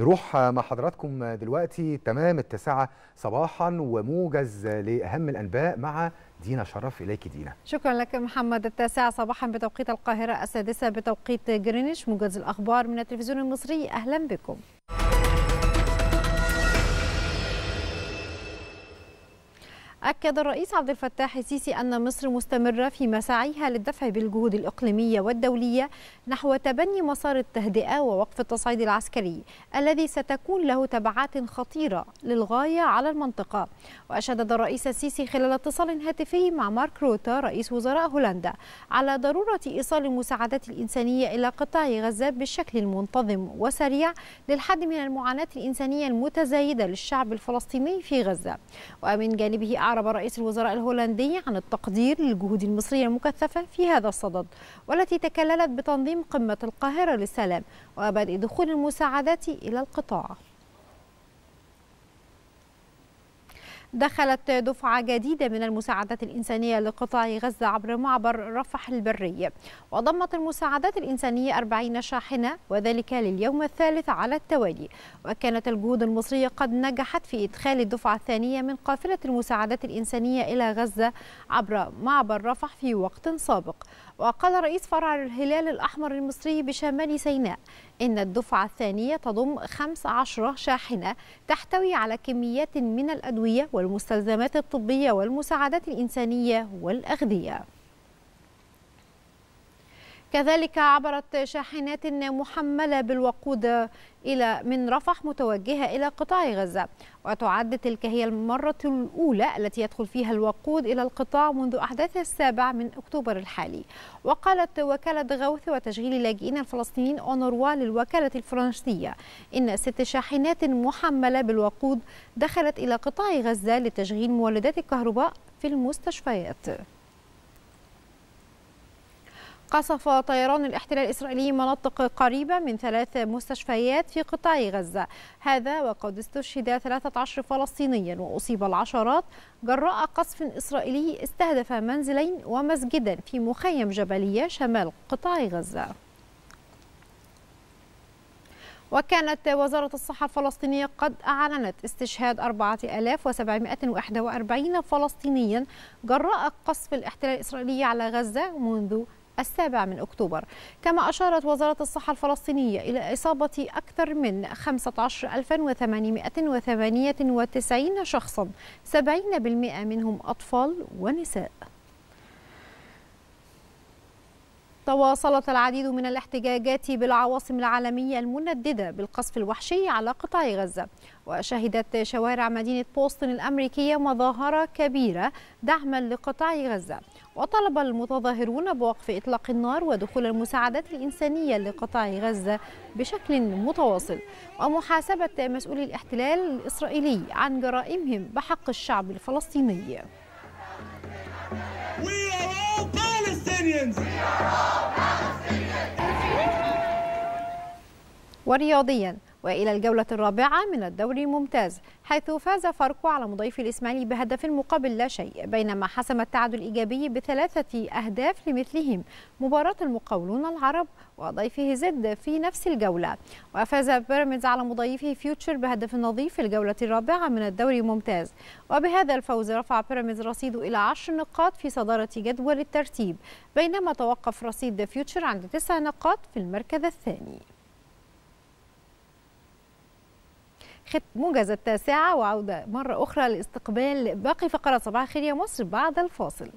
نروح مع حضراتكم دلوقتي تمام التاسعة صباحا وموجز لأهم الأنباء مع دينا شرف إليك دينا شكرا لك محمد التاسعة صباحا بتوقيت القاهرة السادسة بتوقيت جرينيش موجز الأخبار من التلفزيون المصري أهلا بكم أكد الرئيس عبد الفتاح السيسي أن مصر مستمرة في مساعيها للدفع بالجهود الإقليمية والدولية نحو تبني مسار التهدئة ووقف التصعيد العسكري الذي ستكون له تبعات خطيرة للغاية على المنطقة وأشدد الرئيس السيسي خلال اتصال هاتفي مع مارك روتا رئيس وزراء هولندا على ضرورة إيصال المساعدات الإنسانية إلى قطاع غزة بالشكل المنتظم وسريع للحد من المعاناة الإنسانية المتزايدة للشعب الفلسطيني في غزة ومن جانبه أعرب أعرب رئيس الوزراء الهولندي عن التقدير للجهود المصرية المكثفة في هذا الصدد والتي تكللت بتنظيم قمة القاهرة للسلام وبدء دخول المساعدات إلى القطاع دخلت دفعة جديدة من المساعدات الإنسانية لقطاع غزة عبر معبر رفح البري وضمت المساعدات الإنسانية 40 شاحنة وذلك لليوم الثالث على التوالي وكانت الجهود المصرية قد نجحت في إدخال الدفعة الثانية من قافلة المساعدات الإنسانية إلى غزة عبر معبر رفح في وقت سابق وقال رئيس فرع الهلال الأحمر المصري بشمال سيناء إن الدفعة الثانية تضم 15 شاحنة تحتوي على كميات من الأدوية والمستلزمات الطبية والمساعدات الإنسانية والأغذية كذلك عبرت شاحنات محملة بالوقود إلى من رفح متوجهة إلى قطاع غزة وتعد تلك هي المرة الأولى التي يدخل فيها الوقود إلى القطاع منذ أحداث السابع من أكتوبر الحالي وقالت وكالة غوث وتشغيل اللاجئين الفلسطينيين أونروا للوكالة الفرنسية إن ست شاحنات محملة بالوقود دخلت إلى قطاع غزة لتشغيل مولدات الكهرباء في المستشفيات قصف طيران الاحتلال الإسرائيلي مناطق قريبة من ثلاث مستشفيات في قطاع غزة هذا وقد استشهد 13 فلسطينيا وأصيب العشرات جراء قصف إسرائيلي استهدف منزلين ومسجدا في مخيم جبلية شمال قطاع غزة وكانت وزارة الصحة الفلسطينية قد أعلنت استشهاد 4741 فلسطينيا جراء قصف الاحتلال الإسرائيلي على غزة منذ السابع من أكتوبر كما أشارت وزارة الصحة الفلسطينية إلى إصابة أكثر من 15898 شخصا 70% منهم أطفال ونساء تواصلت العديد من الاحتجاجات بالعواصم العالمية المنددة بالقصف الوحشي على قطاع غزة وشهدت شوارع مدينة بوسطن الأمريكية مظاهرة كبيرة دعما لقطاع غزة وطلب المتظاهرون بوقف إطلاق النار ودخول المساعدات الإنسانية لقطاع غزة بشكل متواصل ومحاسبة مسؤولي الاحتلال الإسرائيلي عن جرائمهم بحق الشعب الفلسطيني We are all Palestinians. We are all ورياضيا وإلى الجولة الرابعة من الدوري ممتاز حيث فاز فاركو على مضيف الإسماعيلي بهدف مقابل لا شيء بينما حسم التعادل الإيجابي بثلاثة أهداف لمثلهم مباراة المقاولون العرب وضيفه زد في نفس الجولة وفاز بيراميدز على مضيفه فيوتشر بهدف نظيف في الجولة الرابعة من الدوري ممتاز وبهذا الفوز رفع بيراميدز رصيده إلى عشر نقاط في صدارة جدول الترتيب بينما توقف رصيد فيوتشر عند تسع نقاط في المركز الثاني موجز التاسعة وعودة مرة أخرى لاستقبال باقي فقرات صباح خير يا مصر بعد الفاصل